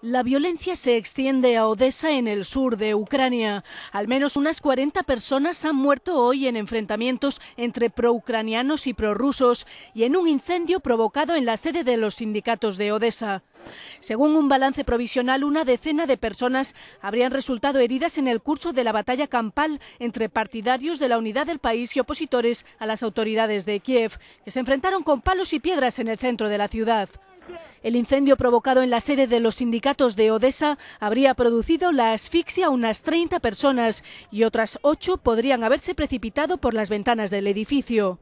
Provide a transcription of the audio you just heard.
La violencia se extiende a Odessa en el sur de Ucrania. Al menos unas 40 personas han muerto hoy en enfrentamientos entre proucranianos y prorrusos y en un incendio provocado en la sede de los sindicatos de Odessa. Según un balance provisional, una decena de personas habrían resultado heridas en el curso de la batalla campal entre partidarios de la unidad del país y opositores a las autoridades de Kiev, que se enfrentaron con palos y piedras en el centro de la ciudad. El incendio provocado en la sede de los sindicatos de Odessa habría producido la asfixia a unas 30 personas y otras 8 podrían haberse precipitado por las ventanas del edificio.